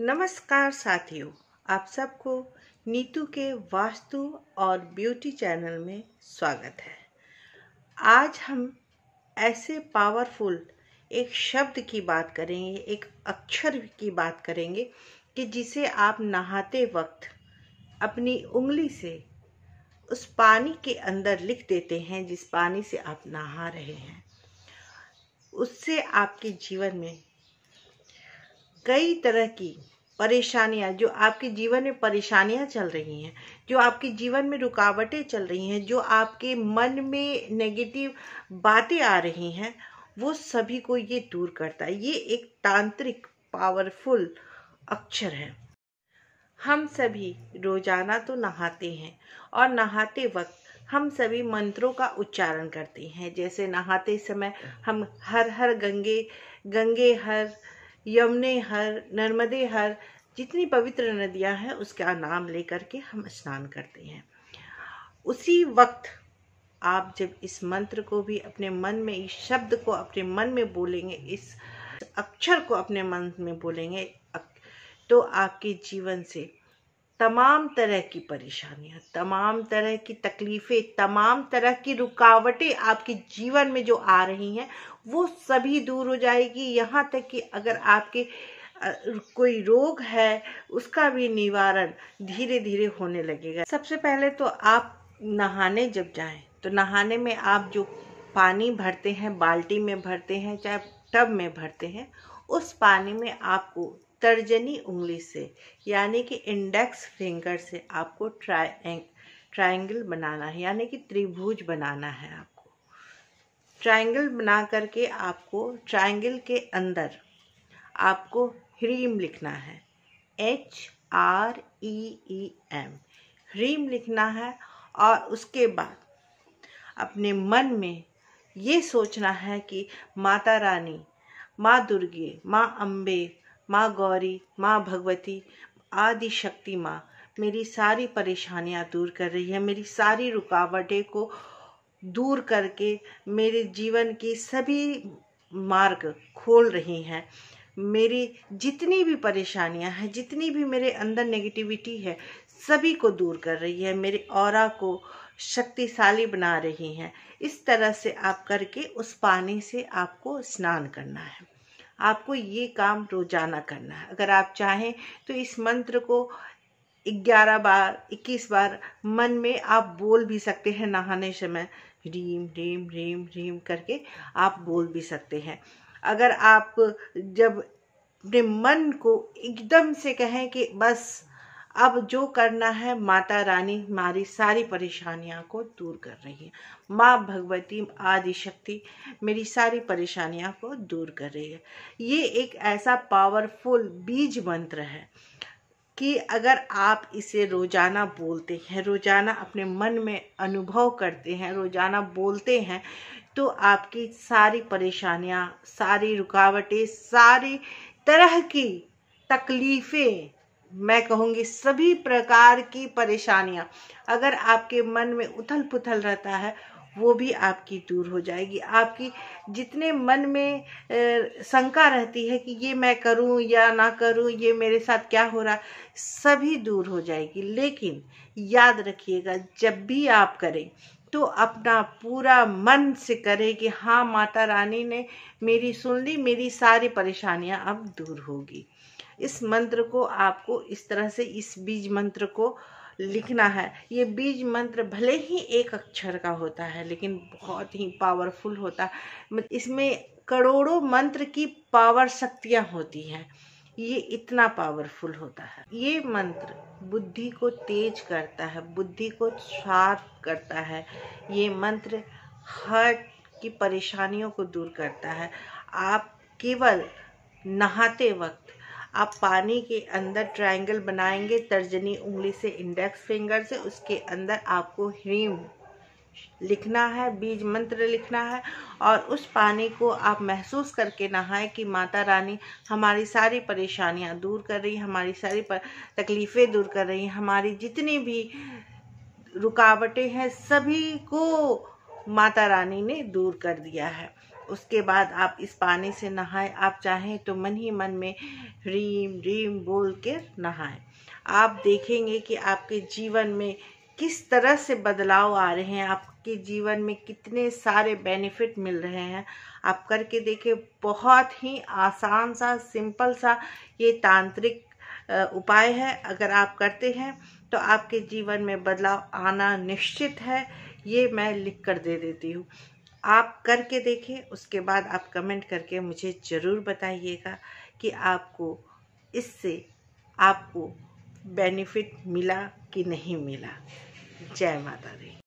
नमस्कार साथियों आप सबको नीतू के वास्तु और ब्यूटी चैनल में स्वागत है आज हम ऐसे पावरफुल एक शब्द की बात करेंगे एक अक्षर की बात करेंगे कि जिसे आप नहाते वक्त अपनी उंगली से उस पानी के अंदर लिख देते हैं जिस पानी से आप नहा रहे हैं उससे आपके जीवन में कई तरह की परेशानियां जो आपके जीवन में परेशानियां चल रही हैं जो आपके जीवन में रुकावटें चल रही हैं जो आपके मन में नेगेटिव बातें आ रही हैं वो सभी को ये दूर करता है ये एक तांत्रिक पावरफुल अक्षर है हम सभी रोजाना तो नहाते हैं और नहाते वक्त हम सभी मंत्रों का उच्चारण करते हैं जैसे नहाते समय हम हर हर गंगे गंगे हर यमुने हर नर्मदे हर जितनी पवित्र नदियां हैं उसका नाम लेकर के हम स्नान करते हैं उसी वक्त आप जब इस मंत्र को भी अपने मन में इस शब्द को अपने मन में बोलेंगे इस अक्षर को अपने मन में बोलेंगे तो आपके जीवन से तमाम तरह की परेशानियां तमाम तरह की तकलीफ़ें तमाम तरह की रुकावटें आपके जीवन में जो आ रही हैं वो सभी दूर हो जाएगी यहाँ तक कि अगर आपके कोई रोग है उसका भी निवारण धीरे धीरे होने लगेगा सबसे पहले तो आप नहाने जब जाएं तो नहाने में आप जो पानी भरते हैं बाल्टी में भरते हैं चाहे टब में भरते हैं उस पानी में आपको तर्जनी उंगली से यानी कि इंडेक्स फिंगर से आपको ट्राइंग ट्राइंगल बनाना है यानी कि त्रिभुज बनाना है आपको ट्राइंगल बना करके आपको ट्राइंगल के अंदर आपको ह्रीम लिखना है H R E E M ह्रीम लिखना है और उसके बाद अपने मन में ये सोचना है कि माता रानी माँ दुर्गे माँ अम्बे माँ गौरी माँ भगवती आदि शक्ति माँ मेरी सारी परेशानियाँ दूर कर रही है मेरी सारी रुकावटें को दूर करके मेरे जीवन की सभी मार्ग खोल रही हैं मेरी जितनी भी परेशानियाँ हैं जितनी भी मेरे अंदर नेगेटिविटी है सभी को दूर कर रही है मेरे और को शक्तिशाली बना रही हैं इस तरह से आप करके उस पानी से आपको स्नान करना है आपको ये काम रोजाना करना है अगर आप चाहें तो इस मंत्र को ग्यारह बार इक्कीस बार मन में आप बोल भी सकते हैं नहाने समय रीम रीम रीम रीम करके आप बोल भी सकते हैं अगर आप जब अपने मन को एकदम से कहें कि बस अब जो करना है माता रानी हमारी सारी परेशानियां को दूर कर रही है माँ भगवती आदि शक्ति मेरी सारी परेशानियां को दूर कर रही है ये एक ऐसा पावरफुल बीज मंत्र है कि अगर आप इसे रोज़ाना बोलते हैं रोज़ाना अपने मन में अनुभव करते हैं रोज़ाना बोलते हैं तो आपकी सारी परेशानियां सारी रुकावटें सारी तरह की तकलीफ़ें मैं कहूँगी सभी प्रकार की परेशानियाँ अगर आपके मन में उथल पुथल रहता है वो भी आपकी दूर हो जाएगी आपकी जितने मन में शंका रहती है कि ये मैं करूँ या ना करूँ ये मेरे साथ क्या हो रहा सभी दूर हो जाएगी लेकिन याद रखिएगा जब भी आप करें तो अपना पूरा मन से करें कि हाँ माता रानी ने मेरी सुन ली मेरी सारी परेशानियाँ अब दूर होगी इस मंत्र को आपको इस तरह से इस बीज मंत्र को लिखना है ये बीज मंत्र भले ही एक अक्षर का होता है लेकिन बहुत ही पावरफुल होता है इसमें करोड़ों मंत्र की पावर शक्तियाँ होती हैं ये इतना पावरफुल होता है ये मंत्र बुद्धि को तेज करता है बुद्धि को शार्प करता है ये मंत्र हार्ट की परेशानियों को दूर करता है आप केवल नहाते वक्त आप पानी के अंदर ट्रायंगल बनाएंगे तर्जनी उंगली से इंडेक्स फिंगर से उसके अंदर आपको ह्रीम लिखना है बीज मंत्र लिखना है और उस पानी को आप महसूस करके नहाएं कि माता रानी हमारी सारी परेशानियां दूर कर रही हमारी सारी तकलीफ़ें दूर कर रही हमारी जितनी भी रुकावटें हैं सभी को माता रानी ने दूर कर दिया है उसके बाद आप इस पानी से नहाएं आप चाहें तो मन ही मन में रीम रीम बोल के नहाएं आप देखेंगे कि आपके जीवन में किस तरह से बदलाव आ रहे हैं आपके जीवन में कितने सारे बेनिफिट मिल रहे हैं आप करके देखें बहुत ही आसान सा सिंपल सा ये तांत्रिक उपाय है अगर आप करते हैं तो आपके जीवन में बदलाव आना निश्चित है ये मैं लिख कर दे देती हूँ आप करके देखें उसके बाद आप कमेंट करके मुझे ज़रूर बताइएगा कि आपको इससे आपको बेनिफिट मिला कि नहीं मिला जय माता दी